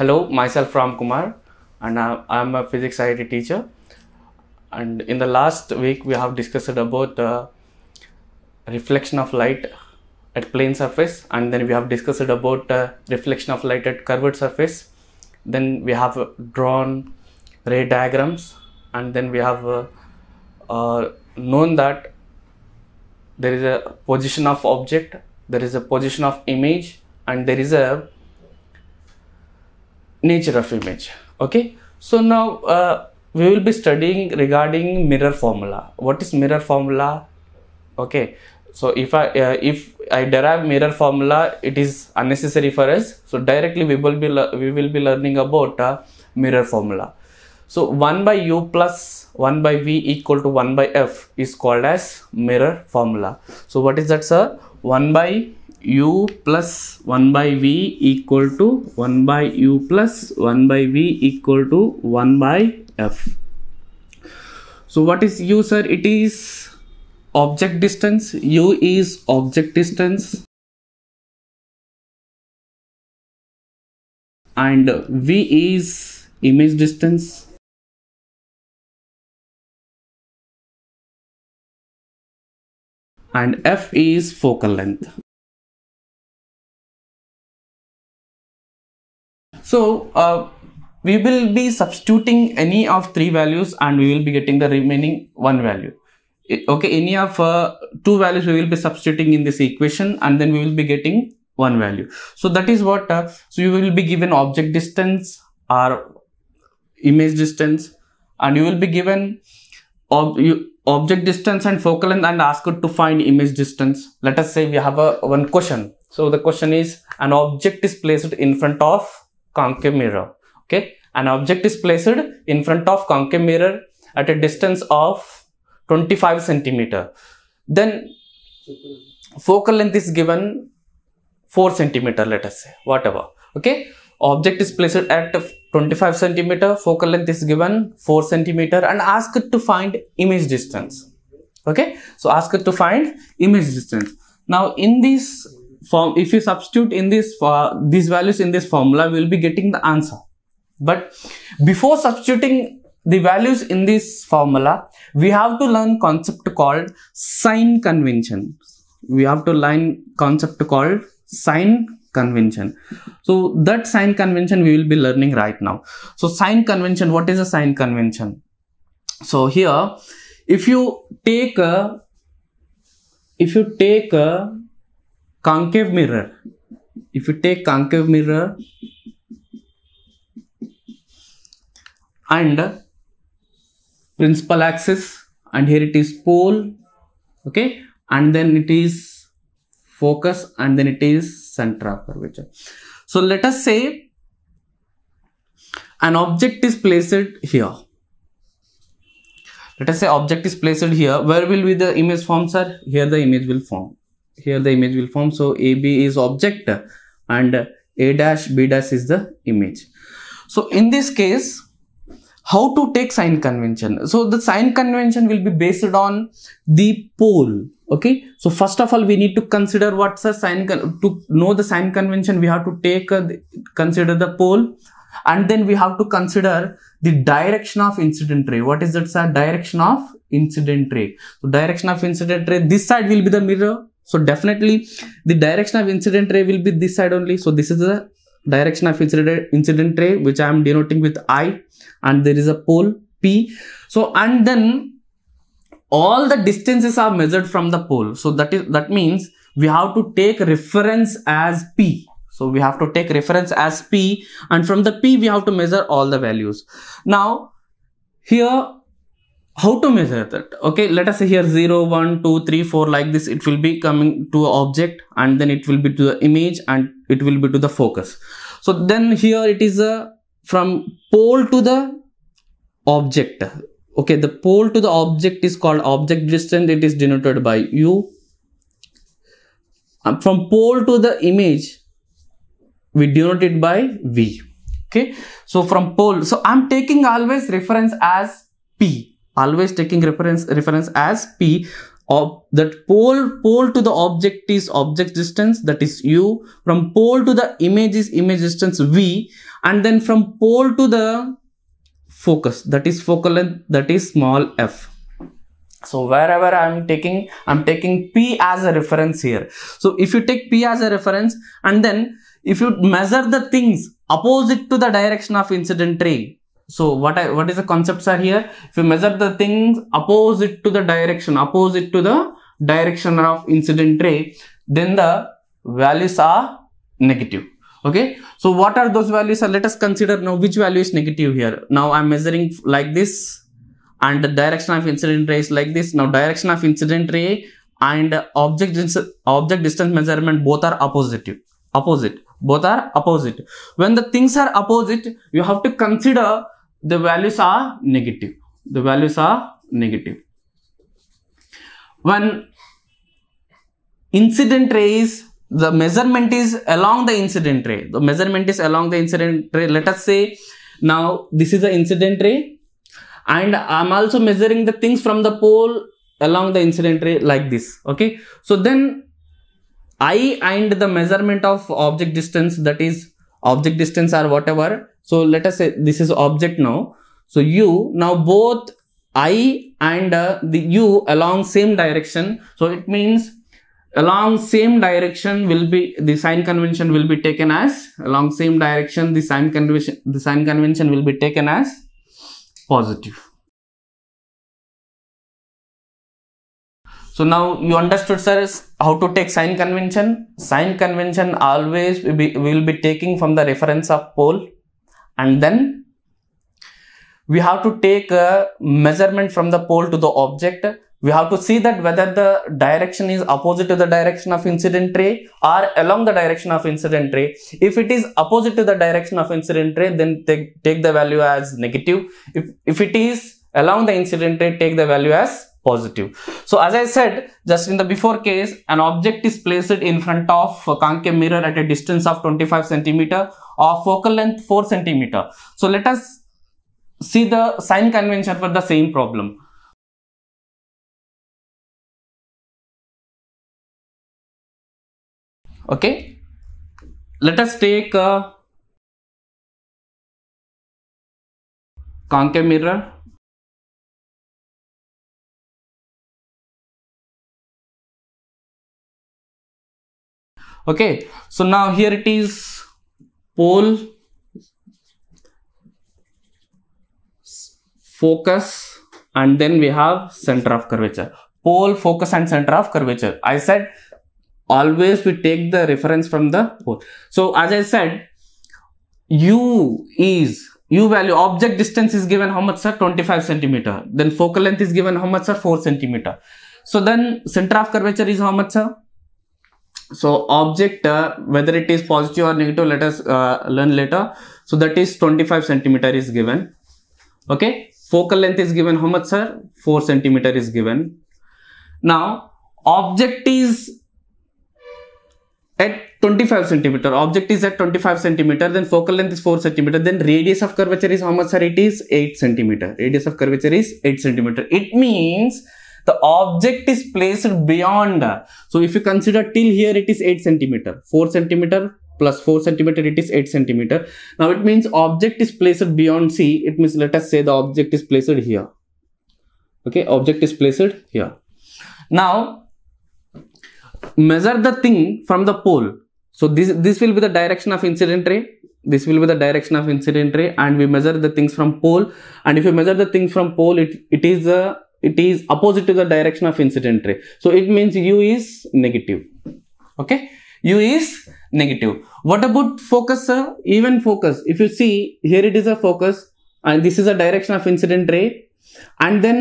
Hello, myself Ram Kumar, and I'm a physics IIT teacher. And in the last week, we have discussed about uh, reflection of light at plane surface, and then we have discussed about uh, reflection of light at curved surface. Then we have drawn ray diagrams, and then we have uh, uh, known that there is a position of object, there is a position of image, and there is a nature of image okay so now uh, we will be studying regarding mirror formula what is mirror formula okay so if i uh, if i derive mirror formula it is unnecessary for us so directly we will be we will be learning about uh, mirror formula so 1 by u plus 1 by v equal to 1 by f is called as mirror formula so what is that sir 1 by u plus 1 by v equal to 1 by u plus 1 by v equal to 1 by f. So what is u sir? It is object distance. u is object distance. And v is image distance. And f is focal length. So uh, we will be substituting any of three values and we will be getting the remaining one value. Okay, any of uh, two values we will be substituting in this equation and then we will be getting one value. So that is what, uh, so you will be given object distance or image distance and you will be given ob you, object distance and focal length and asked to find image distance. Let us say we have a one question. So the question is an object is placed in front of concave mirror. Okay. An object is placed in front of concave mirror at a distance of 25 centimeter. Then focal length is given 4 centimeter, let us say, whatever. Okay. Object is placed at 25 centimeter, focal length is given 4 centimeter and asked to find image distance. Okay. So asked to find image distance. Now in this form if you substitute in this for these values in this formula we will be getting the answer but before substituting the values in this formula we have to learn concept called sign convention we have to learn concept called sign convention so that sign convention we will be learning right now so sign convention what is a sign convention so here if you take a if you take a concave mirror if you take concave mirror and principal axis and here it is pole okay and then it is focus and then it is center of curvature so let us say an object is placed here let us say object is placed here where will be the image form sir here the image will form here the image will form so AB is object and A dash B dash is the image so in this case how to take sign convention so the sign convention will be based on the pole okay so first of all we need to consider what's a sign to know the sign convention we have to take uh, consider the pole and then we have to consider the direction of incident ray what is that sir direction of incident ray so direction of incident ray this side will be the mirror so definitely the direction of incident ray will be this side only. So this is the direction of incident, incident ray which I am denoting with I and there is a pole P. So and then all the distances are measured from the pole. So that is that means we have to take reference as P. So we have to take reference as P and from the P we have to measure all the values. Now here how to measure that okay let us say here 0 1 2 3 4 like this it will be coming to object and then it will be to the image and it will be to the focus so then here it is a from pole to the object okay the pole to the object is called object distance it is denoted by u and from pole to the image we denote it by v okay so from pole so i'm taking always reference as p always taking reference reference as p of that pole pole to the object is object distance that is u from pole to the image is image distance v and then from pole to the focus that is focal length that is small f so wherever i'm taking i'm taking p as a reference here so if you take p as a reference and then if you measure the things opposite to the direction of incident ray so what I, what is the concepts are here if you measure the things opposite to the direction opposite to the direction of incident ray then the values are negative okay so what are those values let us consider now which value is negative here now i'm measuring like this and the direction of incident ray is like this now direction of incident ray and object object distance measurement both are opposite opposite both are opposite when the things are opposite you have to consider the values are negative. The values are negative. When incident ray is the measurement is along the incident ray. The measurement is along the incident ray. Let us say now this is the incident ray and I'm also measuring the things from the pole along the incident ray like this. Okay. So then I and the measurement of object distance that is object distance or whatever. So let us say this is object now. So u now both I and uh, the u along same direction. So it means along same direction will be the sign convention will be taken as along same direction the sign convention the sign convention will be taken as positive. so now you understood sir how to take sign convention sign convention always we will be taking from the reference of pole and then we have to take a measurement from the pole to the object we have to see that whether the direction is opposite to the direction of incident ray or along the direction of incident ray. If it is opposite to the direction of incident ray, then take, take the value as negative. If, if it is along the incident ray, take the value as positive. So as I said, just in the before case, an object is placed in front of a concave mirror at a distance of 25 centimeter or focal length 4 centimeter. So let us see the sign convention for the same problem. Okay, let us take a concave mirror okay so now here it is pole focus and then we have center of curvature pole focus and center of curvature i said always we take the reference from the pole so as i said u is u value object distance is given how much sir 25 centimeter then focal length is given how much sir 4 centimeter so then center of curvature is how much sir so object uh, whether it is positive or negative let us uh, learn later so that is 25 centimeter is given okay focal length is given how much sir 4 centimeter is given now object is at 25 centimeter object is at 25 centimeter then focal length is 4 centimeter then radius of curvature is how much sir it is 8 centimeter radius of curvature is 8 centimeter it means the object is placed beyond so if you consider till here it is 8 centimeter 4 centimeter plus 4 centimeter it is 8 centimeter now it means object is placed beyond c it means let us say the object is placed here okay object is placed here now measure the thing from the pole so this this will be the direction of incident ray this will be the direction of incident ray and we measure the things from pole and if you measure the things from pole it it is the it is opposite to the direction of incident ray so it means u is negative okay u is negative what about focus sir even focus if you see here it is a focus and this is a direction of incident ray and then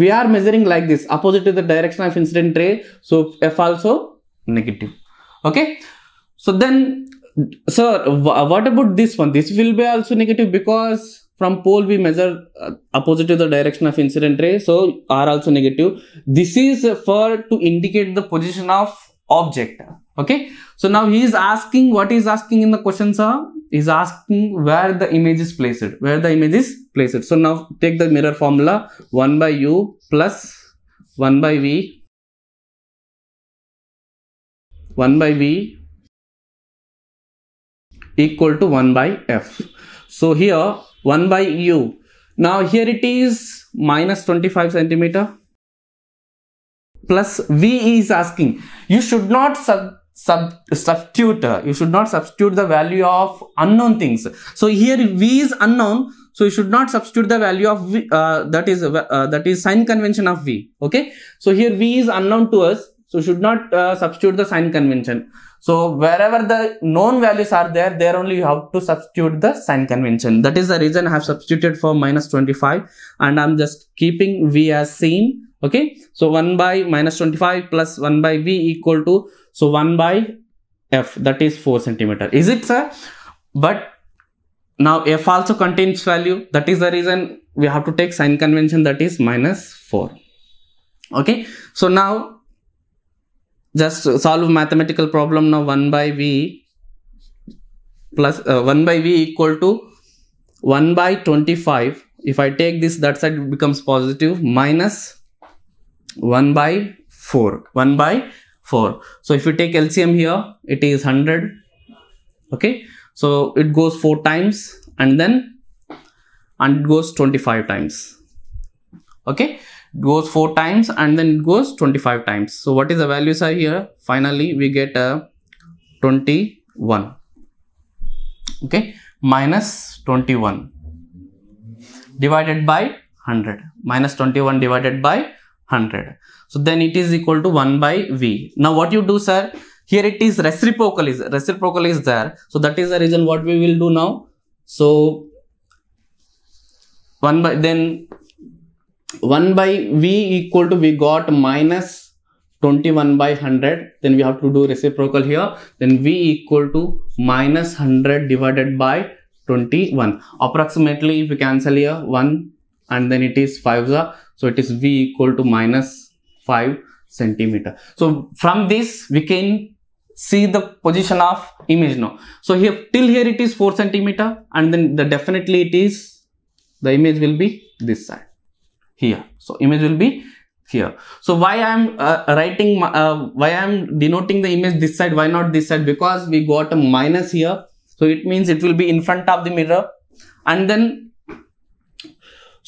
we are measuring like this opposite to the direction of incident ray so f also negative okay so then sir what about this one this will be also negative because from pole we measure uh, opposite to the direction of incident ray so r also negative this is for to indicate the position of object okay so now he is asking what is asking in the question sir is asking where the image is placed where the image is placed so now take the mirror formula 1 by u plus 1 by v 1 by v equal to 1 by f so here 1 by u. Now here it is minus 25 centimeter plus V is asking you should not sub, sub substitute you should not substitute the value of unknown things. So here V is unknown so you should not substitute the value of V uh, that is uh, that is sign convention of V okay. So here V is unknown to us so should not uh, substitute the sign convention. So wherever the known values are there, there only you have to substitute the sign convention. That is the reason I have substituted for minus 25 and I'm just keeping V as same. Okay. So 1 by minus 25 plus 1 by V equal to, so 1 by F that is 4 centimeter. Is it sir? But now F also contains value. That is the reason we have to take sign convention that is minus 4. Okay. So now just solve mathematical problem now 1 by v plus uh, 1 by v equal to 1 by 25 if i take this that side becomes positive minus 1 by 4 1 by 4 so if you take lcm here it is 100 okay so it goes 4 times and then and it goes 25 times okay goes four times and then it goes 25 times so what is the values are here finally we get a 21 okay minus 21 divided by 100 minus 21 divided by 100 so then it is equal to 1 by v now what you do sir here it is reciprocal is reciprocal is there so that is the reason what we will do now so 1 by then 1 by v equal to we got minus 21 by 100 then we have to do reciprocal here then v equal to minus 100 divided by 21 approximately if you cancel here 1 and then it is 5 so it is v equal to minus 5 centimeter so from this we can see the position of image now so here till here it is 4 centimeter and then the definitely it is the image will be this side here so image will be here so why i'm uh, writing uh, why i'm denoting the image this side why not this side because we got a minus here so it means it will be in front of the mirror and then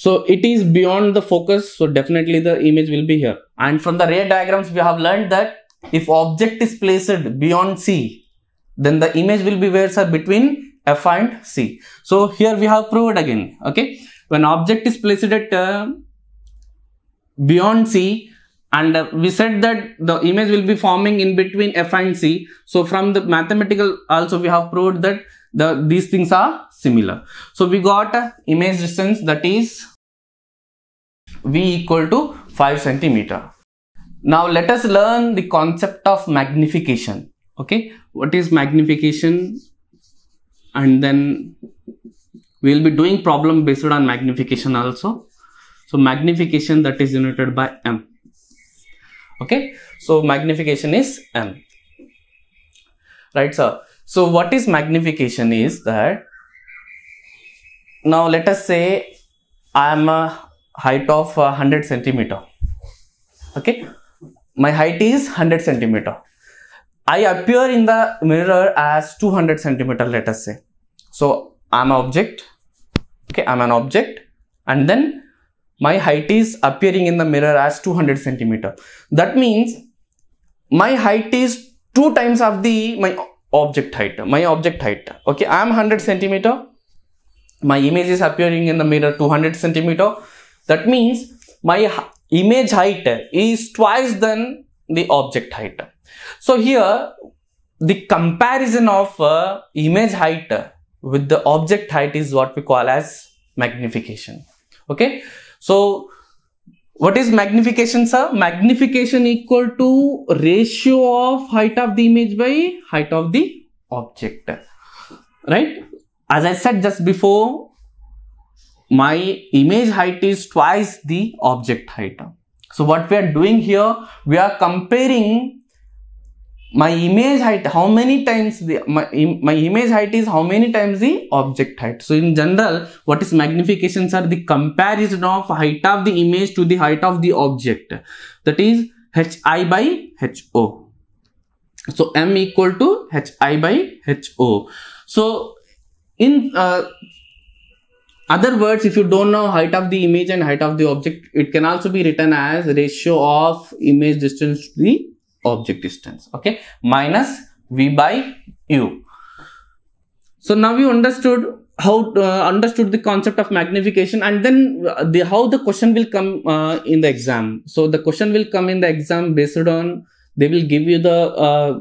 so it is beyond the focus so definitely the image will be here and from the ray diagrams we have learned that if object is placed beyond c then the image will be where sir between f and c so here we have proved again okay when object is placed at uh, beyond C and we said that the image will be forming in between F and C. So from the mathematical also we have proved that the these things are similar. So we got image distance that is V equal to 5 centimeter. Now let us learn the concept of magnification. Okay, what is magnification? And then we will be doing problem based on magnification also. So magnification that is denoted by M. Okay, so magnification is M. Right, sir. So what is magnification is that now let us say I am a height of 100 centimeter. Okay, my height is 100 centimeter. I appear in the mirror as 200 centimeter, let us say. So I'm an object. Okay, I'm an object, and then my height is appearing in the mirror as 200 centimeter. That means my height is two times of the my object height. My object height. Okay, I am 100 centimeter. My image is appearing in the mirror 200 centimeter. That means my image height is twice than the object height. So here the comparison of uh, image height with the object height is what we call as magnification. Okay. So what is magnification sir? Magnification equal to ratio of height of the image by height of the object. Right? As I said just before, my image height is twice the object height. So what we are doing here, we are comparing my image height how many times the my, my image height is how many times the object height so in general what is magnifications are the comparison of height of the image to the height of the object that is hi by ho so m equal to hi by ho so in uh, other words if you don't know height of the image and height of the object it can also be written as ratio of image distance to the object distance okay minus v by u so now you understood how uh, understood the concept of magnification and then uh, the, how the question will come uh, in the exam so the question will come in the exam based on they will give you the uh,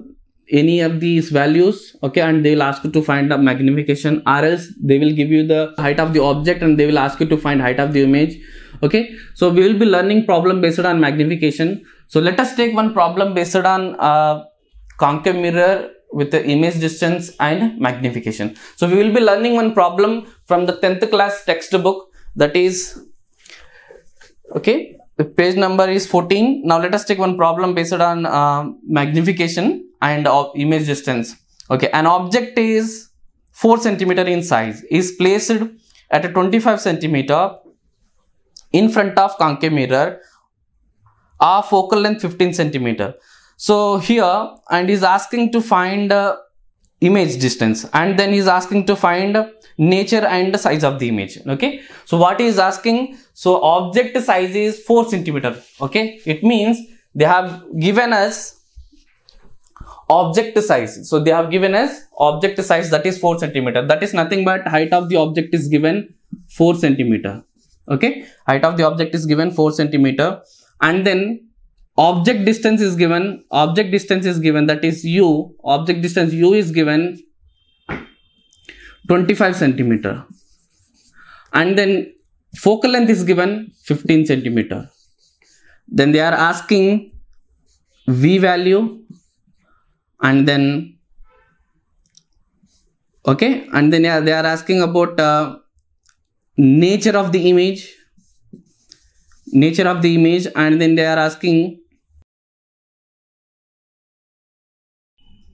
any of these values okay and they will ask you to find the magnification or else they will give you the height of the object and they will ask you to find height of the image okay so we will be learning problem based on magnification so let us take one problem based on a uh, concave mirror with the image distance and magnification. So we will be learning one problem from the 10th class textbook that is okay the page number is 14 now let us take one problem based on uh, magnification and of image distance okay an object is 4 centimeter in size is placed at a 25 centimeter in front of concave mirror are focal length 15 centimeter. So here and he's asking to find uh, image distance and then he's asking to find nature and the size of the image okay so what he is asking so object size is 4 centimeter okay it means they have given us object size so they have given us object size that is 4 centimeter that is nothing but height of the object is given 4 centimeter okay height of the object is given 4 centimeter and then object distance is given object distance is given that is u object distance u is given 25 centimeter and then focal length is given 15 centimeter then they are asking v value and then okay and then yeah, they are asking about uh, nature of the image nature of the image and then they are asking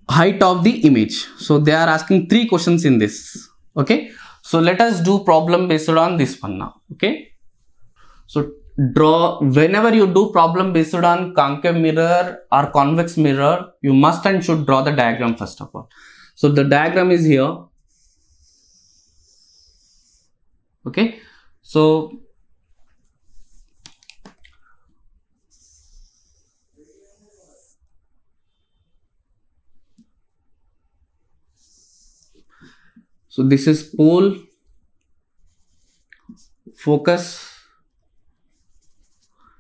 height of the image so they are asking three questions in this okay so let us do problem based on this one now okay so draw whenever you do problem based on concave mirror or convex mirror you must and should draw the diagram first of all so the diagram is here okay so So this is pole, focus,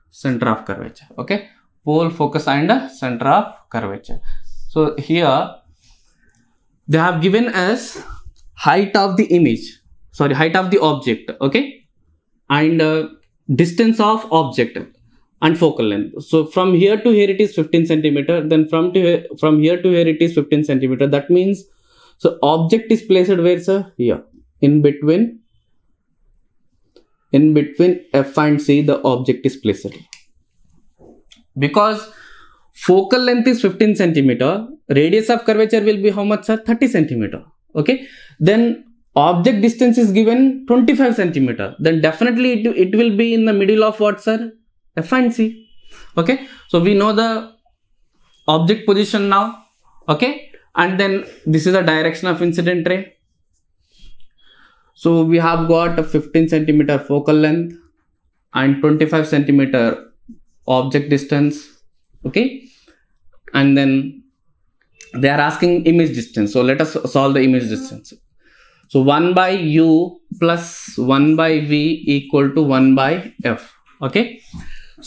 center of curvature. Okay, pole, focus and center of curvature. So here they have given us height of the image, sorry, height of the object. Okay, and uh, distance of object and focal length. So from here to here it is 15 centimeter. Then from to from here to here it is 15 centimeter. That means so object is placed where sir? Yeah, in between. In between F and C, the object is placed. Because focal length is 15 centimeter, radius of curvature will be how much sir? 30 centimeter. Okay. Then object distance is given 25 centimeter. Then definitely it, it will be in the middle of what sir? F and C. Okay. So we know the object position now okay and then this is the direction of incident ray so we have got a 15 centimeter focal length and 25 centimeter object distance okay and then they are asking image distance so let us solve the image distance so 1 by u plus 1 by v equal to 1 by f okay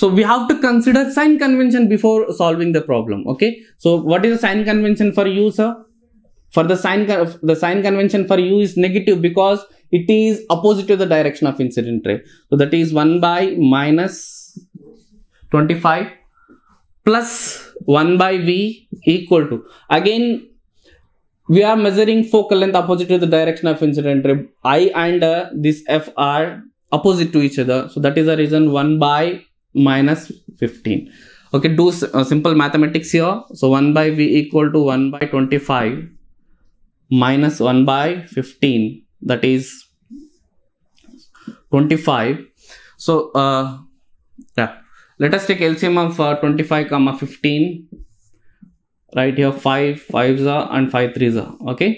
so we have to consider sign convention before solving the problem. Okay. So what is the sign convention for you, sir? For the sign, the sign convention for you is negative because it is opposite to the direction of incident ray. So that is 1 by minus 25 plus 1 by V equal to. Again, we are measuring focal length opposite to the direction of incident ray. I and uh, this F are opposite to each other. So that is the reason 1 by minus 15 okay do uh, simple mathematics here so 1 by v equal to 1 by 25 minus 1 by 15 that is 25 so uh yeah let us take lcm of uh, 25 comma 15 right here 5 5s are and 5 3s are okay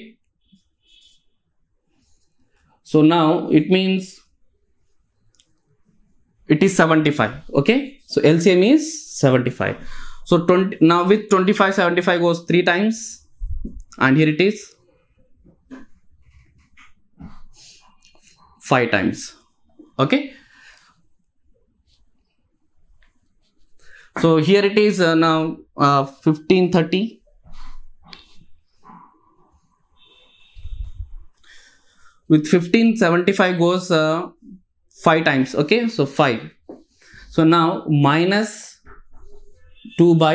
so now it means it is 75 okay so lcm is 75 so 20 now with 25 75 goes three times and here it is five times okay so here it is uh, now uh, 1530 with 1575 goes uh, 5 times okay so 5 so now minus 2 by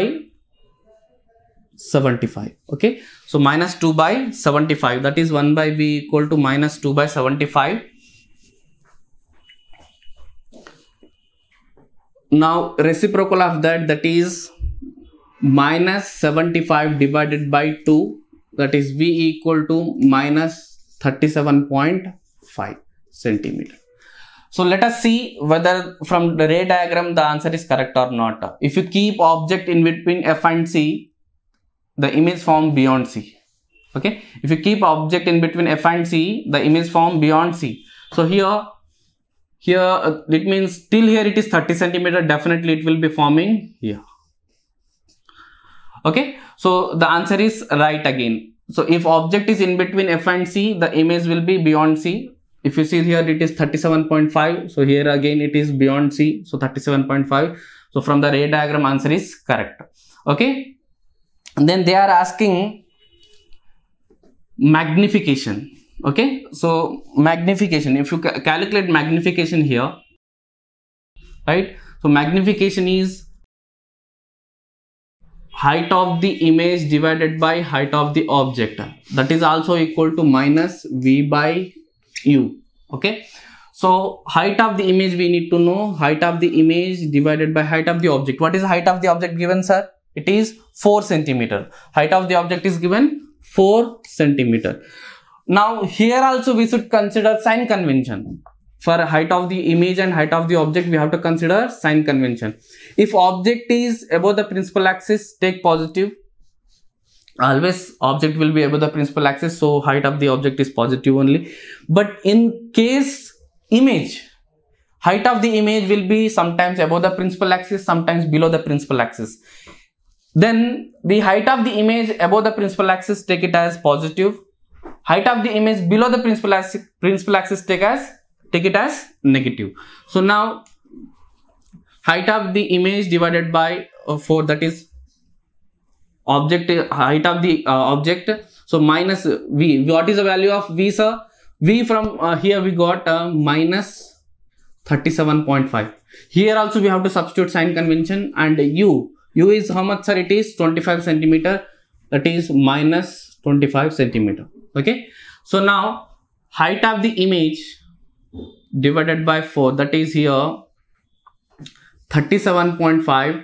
75 okay so minus 2 by 75 that is 1 by b equal to minus 2 by 75 now reciprocal of that that is minus 75 divided by 2 that is v equal to minus 37.5 centimeter so let us see whether from the ray diagram the answer is correct or not. If you keep object in between F and C, the image form beyond C. Okay. If you keep object in between F and C, the image form beyond C. So here, here uh, it means till here it is 30 centimeter. Definitely it will be forming here. Okay. So the answer is right again. So if object is in between F and C, the image will be beyond C if you see here it is 37.5 so here again it is beyond c so 37.5 so from the ray diagram answer is correct okay and then they are asking magnification okay so magnification if you ca calculate magnification here right so magnification is height of the image divided by height of the object that is also equal to minus v by u okay so height of the image we need to know height of the image divided by height of the object what is height of the object given sir it is 4 centimeter height of the object is given 4 centimeter now here also we should consider sign convention for height of the image and height of the object we have to consider sign convention if object is above the principal axis take positive always object will be above the principal axis so height of the object is positive only but in case image height of the image will be sometimes above the principal axis sometimes below the principal axis then the height of the image above the principal axis take it as positive height of the image below the principal axis principal axis take as take it as negative so now height of the image divided by uh, 4 that is object height of the uh, object so minus v what is the value of v sir v from uh, here we got uh, minus 37.5 here also we have to substitute sign convention and u u is how much sir it is 25 centimeter that is minus 25 centimeter okay so now height of the image divided by 4 that is here 37.5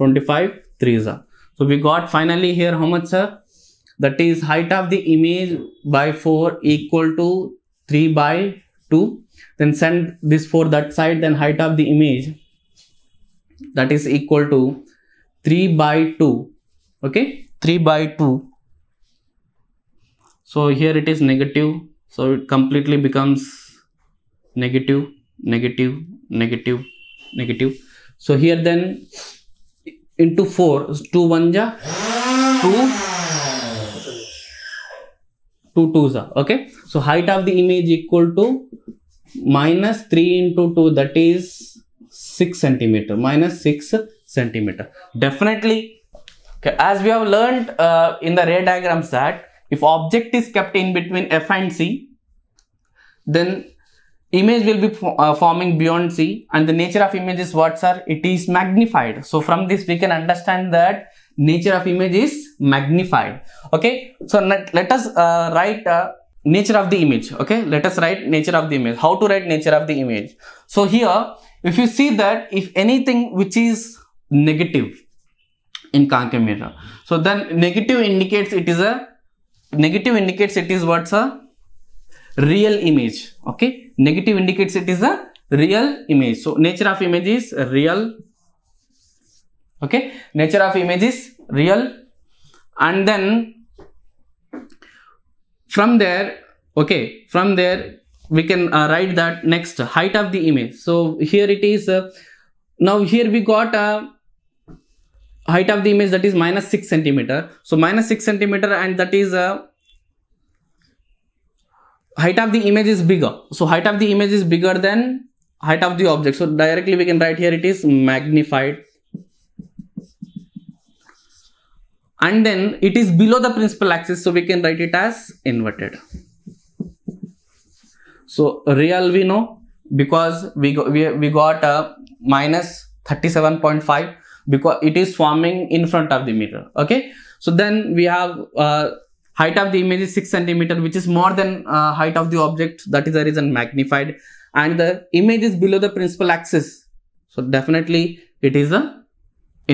25 3 sir. So we got finally here how much sir? That is height of the image by 4 equal to 3 by 2. Then send this for that side then height of the image that is equal to 3 by 2. Okay 3 by 2. So here it is negative. So it completely becomes negative negative negative negative. So here then into 4 is 2 1 ja 2 2 2 okay so height of the image equal to minus 3 into 2 that is 6 centimeter minus 6 centimeter definitely okay, as we have learned uh, in the ray diagrams that if object is kept in between f and c then image will be uh, forming beyond C and the nature of image is what sir? It is magnified. So from this we can understand that nature of image is magnified. Okay. So let, let us uh, write uh, nature of the image. Okay. Let us write nature of the image. How to write nature of the image. So here if you see that if anything which is negative in Kanke mirror. So then negative indicates it is a negative indicates it is what's a real image. Okay Negative indicates it is a real image. So nature of image is real. Okay. Nature of image is real. And then from there, okay, from there we can uh, write that next height of the image. So here it is. Uh, now here we got a uh, height of the image that is minus 6 centimeter. So minus 6 centimeter and that is a height of the image is bigger so height of the image is bigger than height of the object so directly we can write here it is magnified and then it is below the principal axis so we can write it as inverted so real we know because we go, we, we got a minus 37.5 because it is forming in front of the mirror okay so then we have uh, height of the image is 6 centimeter which is more than uh, height of the object that is the reason magnified and the image is below the principal axis so definitely it is a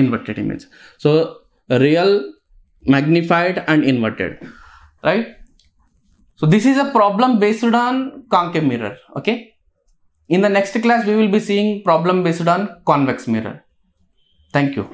inverted image so real magnified and inverted right so this is a problem based on concave mirror okay in the next class we will be seeing problem based on convex mirror thank you